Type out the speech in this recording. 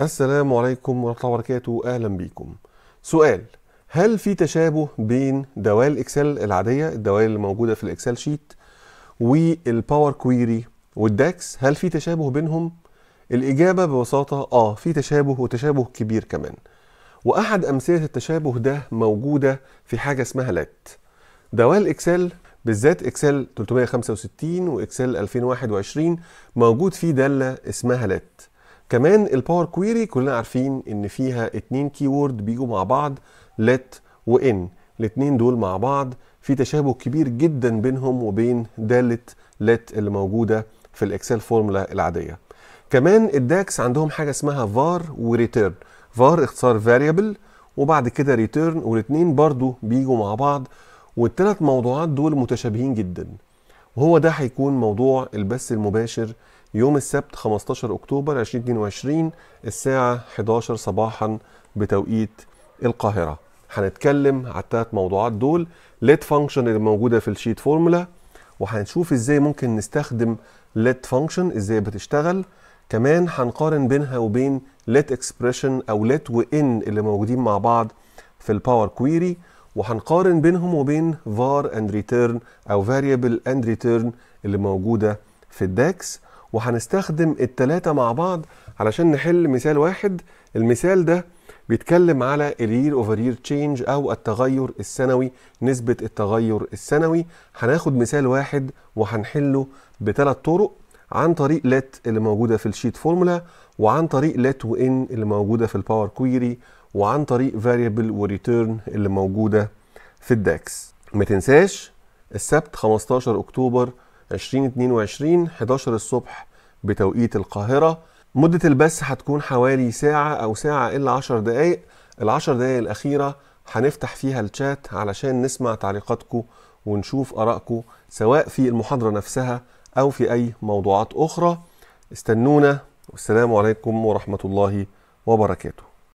السلام عليكم ورحمة الله وبركاته أهلا بيكم سؤال هل في تشابه بين دوال الإكسل العادية الدوال الموجودة في الإكسل شيت والباور كويري والداكس هل في تشابه بينهم؟ الإجابة ببساطة آه في تشابه وتشابه كبير كمان وأحد أمثلة التشابه ده موجودة في حاجة اسمها لات دوال إكسل بالذات إكسل 365 وإكسل 2021 موجود فيه دالة اسمها لات كمان الباور كويري كلنا عارفين ان فيها اتنين كيورد بيجوا مع بعض let وان الاتنين دول مع بعض في تشابه كبير جدا بينهم وبين دالة let اللي موجودة في الاكسل فورمولا العادية كمان الداكس عندهم حاجة اسمها var وريتيرن var اختصار variable وبعد كده ريتيرن والاتنين برضو بيجوا مع بعض والتلات موضوعات دول متشابهين جدا وهو ده هيكون موضوع البث المباشر يوم السبت 15 اكتوبر 2022 الساعه 11 صباحا بتوقيت القاهره هنتكلم على الثلاث موضوعات دول ليت فانكشن اللي موجوده في الشيت فورمولا وهنشوف ازاي ممكن نستخدم ليت فانكشن ازاي بتشتغل كمان هنقارن بينها وبين ليت اكسبريشن او ليت وان اللي موجودين مع بعض في الباور كويري وهنقارن بينهم وبين فار اند ريتيرن او variable اند ريتيرن اللي موجوده في الداكس وهنستخدم التلاتة مع بعض علشان نحل مثال واحد المثال ده بيتكلم على الير اوفر يير تشينج او التغير السنوي نسبة التغير السنوي هناخد مثال واحد وهنحله بثلاث طرق عن طريق let اللي موجودة في الشيت فورمولا وعن طريق let وان اللي موجودة في الباور كويري وعن طريق variable وريتيرن اللي موجودة في الداكس ما تنساش السبت 15 اكتوبر 2022 11 الصبح بتوقيت القاهرة مدة البث هتكون حوالي ساعة أو ساعة إلا 10 دقايق العشر دقايق الأخيرة هنفتح فيها الشات علشان نسمع تعليقاتكم ونشوف آرائكم سواء في المحاضرة نفسها أو في أي موضوعات أخرى استنونا والسلام عليكم ورحمة الله وبركاته